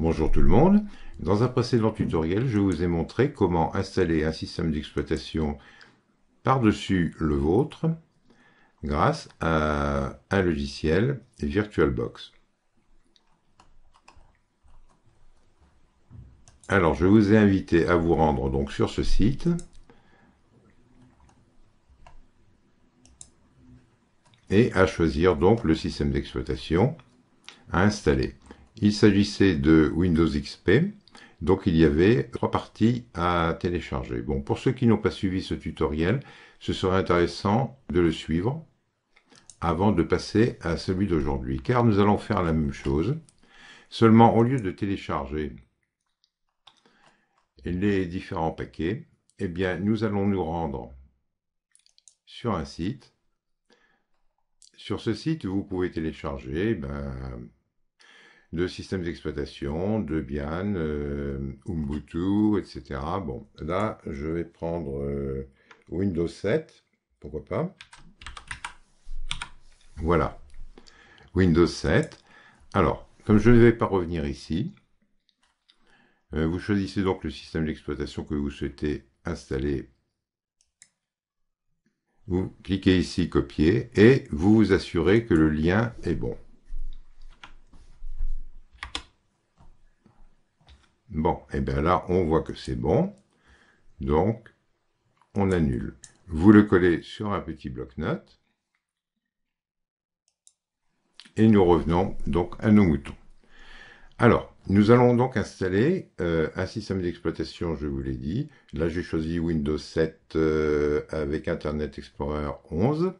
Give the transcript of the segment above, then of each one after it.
Bonjour tout le monde. Dans un précédent tutoriel, je vous ai montré comment installer un système d'exploitation par-dessus le vôtre grâce à un logiciel VirtualBox. Alors, je vous ai invité à vous rendre donc sur ce site et à choisir donc le système d'exploitation à installer. Il s'agissait de Windows XP, donc il y avait trois parties à télécharger. Bon, pour ceux qui n'ont pas suivi ce tutoriel, ce serait intéressant de le suivre avant de passer à celui d'aujourd'hui, car nous allons faire la même chose. Seulement, au lieu de télécharger les différents paquets, eh bien, nous allons nous rendre sur un site. Sur ce site, vous pouvez télécharger ben, de systèmes d'exploitation, Debian, euh, Ubuntu, etc. Bon, là, je vais prendre euh, Windows 7, pourquoi pas. Voilà, Windows 7. Alors, comme je ne vais pas revenir ici, euh, vous choisissez donc le système d'exploitation que vous souhaitez installer. Vous cliquez ici « Copier » et vous vous assurez que le lien est bon. Bon, et eh bien là, on voit que c'est bon. Donc, on annule. Vous le collez sur un petit bloc-notes. Et nous revenons donc à nos moutons. Alors, nous allons donc installer euh, un système d'exploitation, je vous l'ai dit. Là, j'ai choisi Windows 7 euh, avec Internet Explorer 11,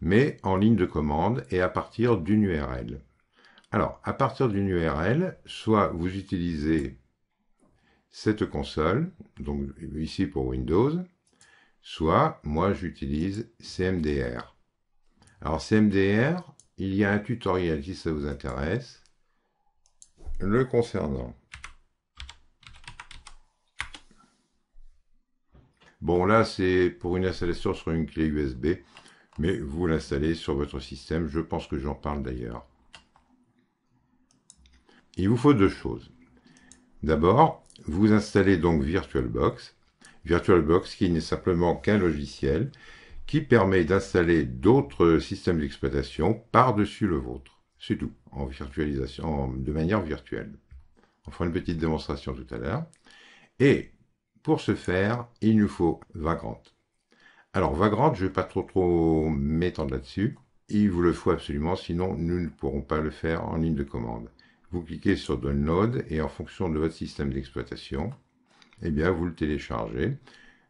mais en ligne de commande et à partir d'une URL. Alors, à partir d'une URL, soit vous utilisez cette console, donc ici pour Windows, soit moi j'utilise CMDR. Alors CMDR, il y a un tutoriel si ça vous intéresse, le concernant. Bon là c'est pour une installation sur une clé USB, mais vous l'installez sur votre système, je pense que j'en parle d'ailleurs. Il vous faut deux choses. D'abord, vous installez donc VirtualBox. VirtualBox qui n'est simplement qu'un logiciel qui permet d'installer d'autres systèmes d'exploitation par-dessus le vôtre. C'est tout, en virtualisation, de manière virtuelle. On fera une petite démonstration tout à l'heure. Et pour ce faire, il nous faut Vagrant. Alors Vagrant, je ne vais pas trop, trop m'étendre là-dessus. Il vous le faut absolument, sinon nous ne pourrons pas le faire en ligne de commande vous cliquez sur Download et en fonction de votre système d'exploitation, eh bien, vous le téléchargez.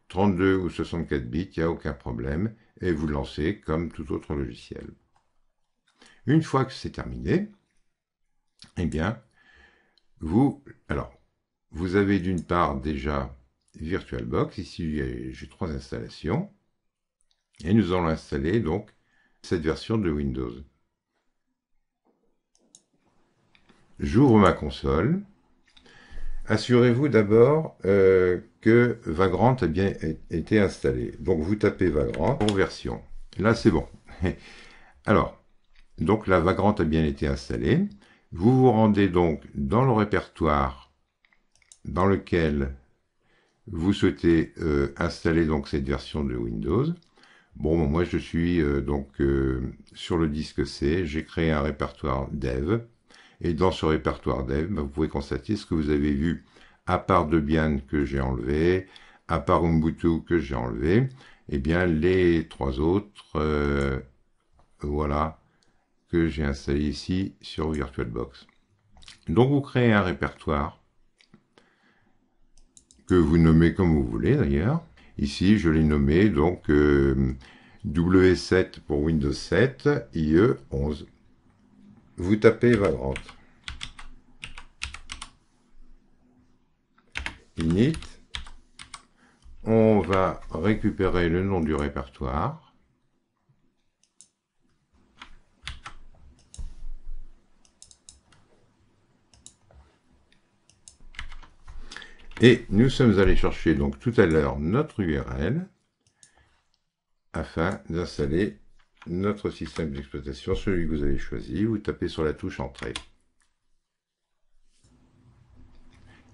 32 ou 64 bits, il n'y a aucun problème, et vous le lancez comme tout autre logiciel. Une fois que c'est terminé, eh bien, vous, alors, vous avez d'une part déjà VirtualBox, ici j'ai trois installations, et nous allons installer donc cette version de Windows. J'ouvre ma console. Assurez-vous d'abord euh, que Vagrant a bien été installé. Donc vous tapez Vagrant, version. Là c'est bon. Alors, donc la Vagrant a bien été installée. Vous vous rendez donc dans le répertoire dans lequel vous souhaitez euh, installer donc cette version de Windows. Bon, moi je suis euh, donc sur le disque C, j'ai créé un répertoire dev et dans ce répertoire dev, vous pouvez constater ce que vous avez vu, à part Debian que j'ai enlevé, à part Ubuntu que j'ai enlevé, et eh bien les trois autres, euh, voilà, que j'ai installé ici sur VirtualBox. Donc vous créez un répertoire que vous nommez comme vous voulez d'ailleurs. Ici, je l'ai nommé donc euh, W7 pour Windows 7, IE 11 vous tapez Vagrant. Init. On va récupérer le nom du répertoire. Et nous sommes allés chercher donc tout à l'heure notre URL afin d'installer notre système d'exploitation, celui que vous avez choisi, vous tapez sur la touche Entrée.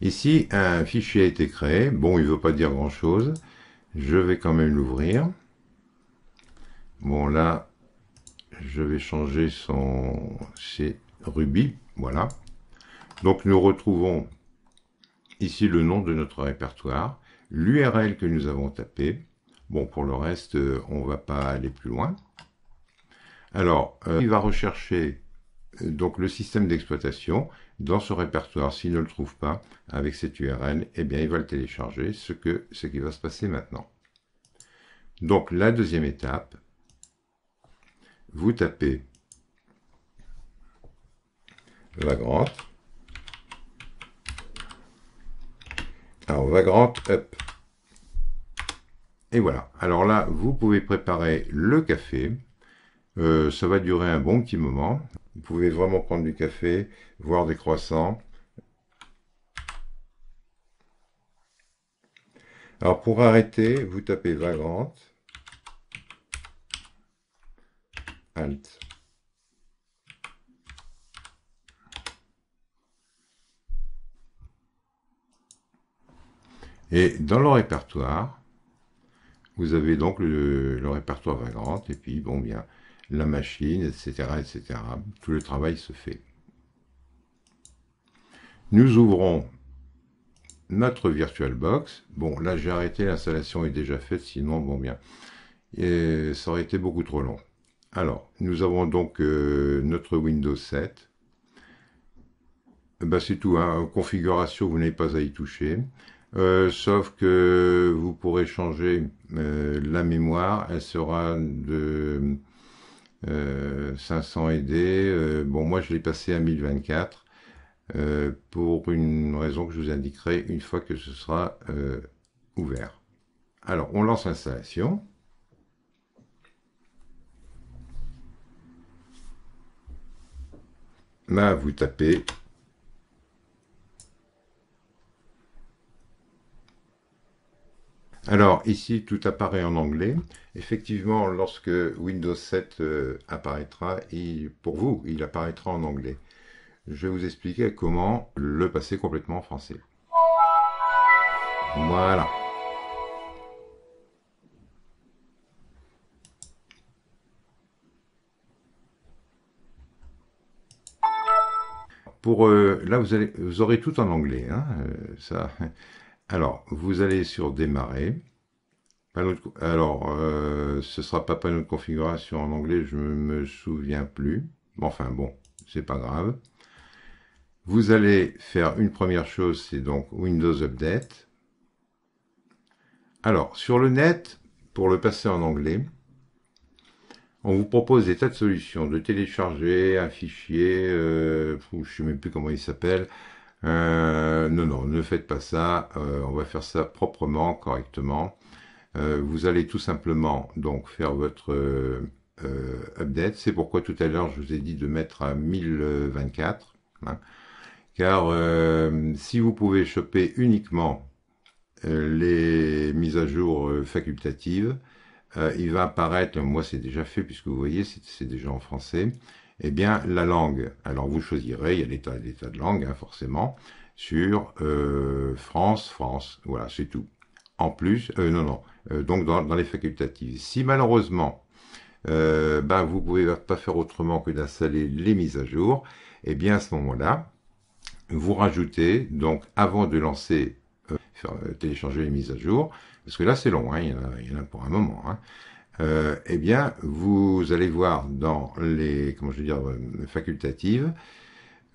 Ici, un fichier a été créé. Bon, il ne veut pas dire grand-chose. Je vais quand même l'ouvrir. Bon, là, je vais changer son... C'est Ruby, voilà. Donc, nous retrouvons ici le nom de notre répertoire, l'URL que nous avons tapé. Bon, pour le reste, euh, on ne va pas aller plus loin. Alors, euh, il va rechercher euh, donc le système d'exploitation dans ce répertoire. S'il ne le trouve pas avec cette URL, eh bien, il va le télécharger, ce, que, ce qui va se passer maintenant. Donc, la deuxième étape, vous tapez Vagrant. Alors, Vagrant Up. Et voilà. Alors là, vous pouvez préparer le café euh, ça va durer un bon petit moment. Vous pouvez vraiment prendre du café, voir des croissants. Alors pour arrêter, vous tapez Vagrant. Alt. Et dans le répertoire, vous avez donc le, répertoire vagrante, et puis bon bien, la machine, etc., etc. Tout le travail se fait. Nous ouvrons notre VirtualBox. Bon, là, j'ai arrêté, l'installation est déjà faite, sinon, bon, bien. Et ça aurait été beaucoup trop long. Alors, nous avons donc euh, notre Windows 7. Eh ben, c'est tout, hein. configuration, vous n'avez pas à y toucher. Euh, sauf que vous pourrez changer euh, la mémoire, elle sera de 500 euh, aidés. Euh, bon, moi, je l'ai passé à 1024 euh, pour une raison que je vous indiquerai une fois que ce sera ouvert. Alors, on lance l'installation. Là, vous tapez Alors ici, tout apparaît en anglais. Effectivement, lorsque Windows 7 euh, apparaîtra, pour vous, il apparaîtra en anglais. Je vais vous expliquer comment le passer complètement en français. Voilà. Pour euh, là, vous, vous aurez tout en anglais. Hein, euh, ça. Alors, vous allez sur Démarrer. alors, ce euh, ce sera pas panneau de configuration en anglais, je ne me souviens plus. Enfin bon, c'est pas grave. Vous allez faire une première chose, c'est donc Windows Update. Alors, sur le net, pour le passer en anglais, on vous propose des tas de solutions, de télécharger un fichier, euh, je ne sais même plus comment il s'appelle, euh, non, non, ne faites pas ça. Euh, on va faire ça proprement, correctement. Euh, vous allez tout simplement donc faire votre update. C'est pourquoi tout à l'heure je vous ai dit de mettre à 1024. Hein. car si vous pouvez choper uniquement les mises à jour facultatives, il va apparaître, moi c'est déjà fait puisque vous voyez c'est déjà en français, eh bien la langue. Alors vous choisirez, il y a des tas, de langues hein, forcément, sur euh, France, France, voilà, c'est tout. En plus, euh, non, non, euh, donc dans, les facultatives. Si malheureusement, vous ben, vous pouvez pas faire autrement que d'installer les mises à jour, eh bien à ce moment-là, vous rajoutez, donc avant de lancer, télécharger les mises à jour, parce que là c'est long, hein, il, y en a, il, y en a, pour un moment, hein, euh, eh bien, vous allez voir dans les, comment je veux dire, euh, facultatives,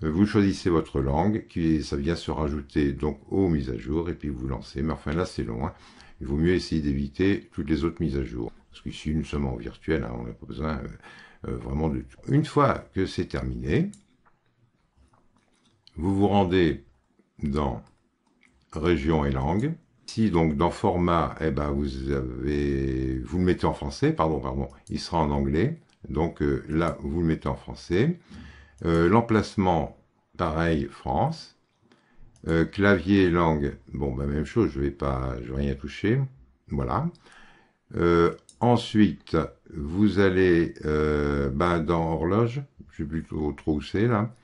euh, vous choisissez votre langue, qui ça vient se rajouter donc aux mises à jour, et puis vous lancez. Mais enfin là, c'est long. Hein. Il vaut mieux essayer d'éviter toutes les autres mises à jour. Parce qu'ici, nous sommes en virtuel, hein, on n'a pas besoin vraiment de tout. Une fois que c'est terminé, vous vous rendez dans Région et langue donc dans format, eh ben vous avez, vous le mettez en français, pardon, pardon, il sera en anglais. Donc euh, là, vous le mettez en français. Euh, l'emplacement, pareil, France. Euh, clavier, langue, bon, ben, même chose, je vais pas, je vais rien toucher. Voilà. ensuite, vous allez ben, dans horloge, je sais plutôt trop où là.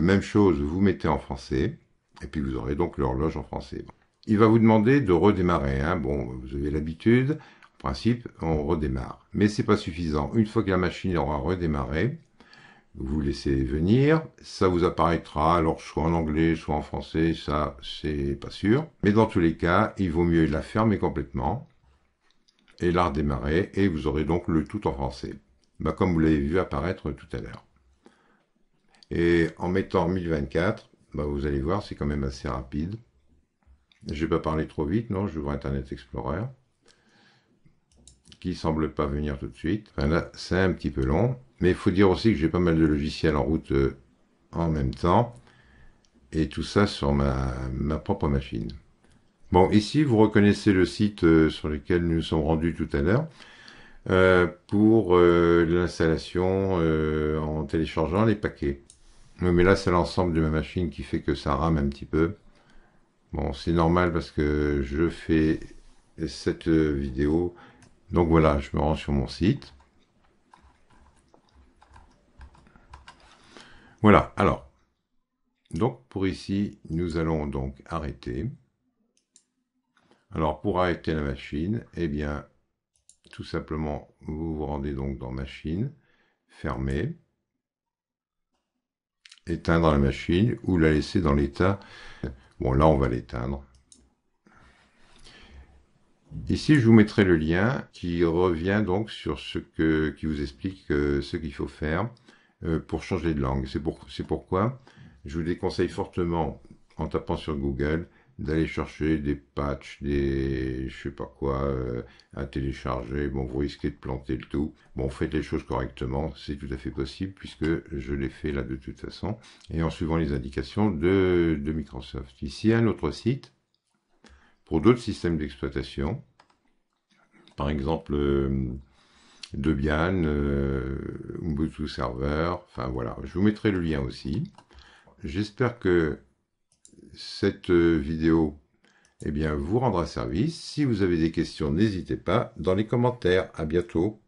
Même chose, vous mettez en français, et puis vous aurez donc l'horloge en français. Il va vous demander de redémarrer. Hein. Bon, vous avez l'habitude. En principe, on redémarre. Mais c'est pas suffisant. Une fois que la machine aura redémarré, vous laissez venir. Ça vous apparaîtra, alors soit en anglais, soit en français, ça c'est pas sûr. Mais dans tous les cas, il vaut mieux la fermer complètement et la redémarrer et vous aurez donc le tout en français. Bah, comme vous l'avez vu apparaître tout à l'heure. Et en mettant 1024, bah, vous allez voir, c'est quand même assez rapide. Je ne vais pas parler trop vite, non, j'ouvre Internet Explorer, qui semble pas venir tout de suite. là, c'est un petit peu long, mais il faut dire aussi que j'ai pas mal de logiciels en route euh, en même temps, et tout ça sur ma, propre machine. Bon, ici, vous reconnaissez le site euh, sur lequel nous sommes rendus tout à l'heure, euh, pour l'installation en téléchargeant les paquets. Mais là, c'est l'ensemble de ma machine qui fait que ça rame un petit peu. Bon, c'est normal parce que je fais cette vidéo. Donc voilà, je me rends sur mon site. Voilà, alors. Donc pour ici, nous allons donc arrêter. Alors pour arrêter la machine, eh bien, tout simplement, vous vous rendez donc dans machine, fermer, éteindre la machine ou la laisser dans l'état Bon, là, on va l'éteindre. Ici, je vous mettrai le lien qui revient donc sur ce que, qui vous explique euh, ce qu'il faut faire euh, pour changer de langue. C'est pourquoi je vous déconseille fortement, en tapant sur Google, d'aller chercher des patchs, des je sais pas quoi euh, à télécharger. Bon, vous risquez de planter le tout. Bon, faites les choses correctement, c'est tout à fait possible puisque je l'ai fait là de toute façon et en suivant les indications de, Microsoft. Ici, un autre site pour d'autres systèmes d'exploitation, par exemple euh, Debian, euh, Ubuntu Server. Enfin voilà, je vous mettrai le lien aussi. J'espère que cette euh, vidéo eh bien, vous rendra service. Si vous avez des questions, n'hésitez pas dans les commentaires. À bientôt.